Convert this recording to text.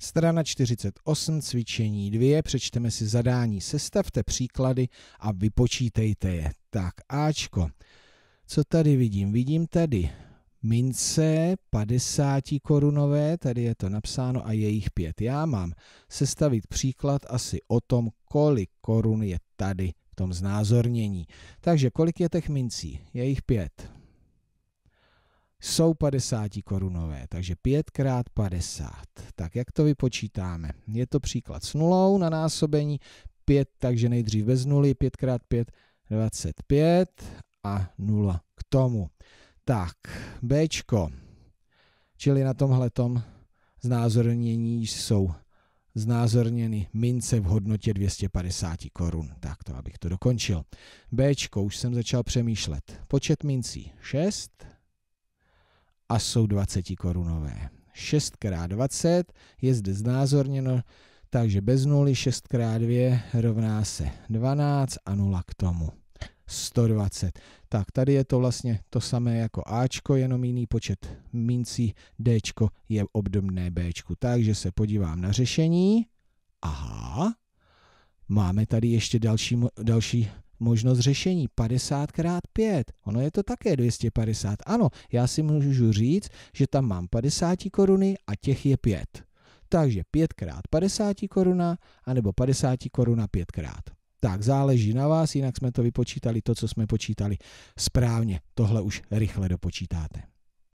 Strana 48, cvičení 2, přečteme si zadání, sestavte příklady a vypočítejte je. Tak, Ačko. Co tady vidím? Vidím tady mince 50 korunové, tady je to napsáno a je jich pět. Já mám sestavit příklad asi o tom, kolik korun je tady v tom znázornění. Takže kolik je těch mincí? Je jich pět jsou 50 korunové, takže 5 krát 50. Tak jak to vypočítáme? Je to příklad s nulou na násobení 5, takže nejdřív bez nuly, 5 krát 5, 25 a 0 k tomu. Tak, B, čili na tomhle tom znázornění jsou znázorněny mince v hodnotě 250 korun. Tak to, abych to dokončil. B, už jsem začal přemýšlet. Počet mincí 6, a jsou 20 korunové. 6x20 je zde znázorněno, takže bez nuly 6x2 rovná se 12 a 0 k tomu. 120. Tak tady je to vlastně to samé jako Ačko, jenom jiný počet mincí, Dčko je obdobné Bčku. Takže se podívám na řešení. Aha, máme tady ještě další, další možnost řešení 50 krát 5. Ono je to také 250. Ano, já si můžu říct, že tam mám 50 koruny a těch je 5. Takže 5 krát 50 koruna, anebo 50 koruna 5 krát. Tak záleží na vás, jinak jsme to vypočítali, to, co jsme počítali správně. Tohle už rychle dopočítáte.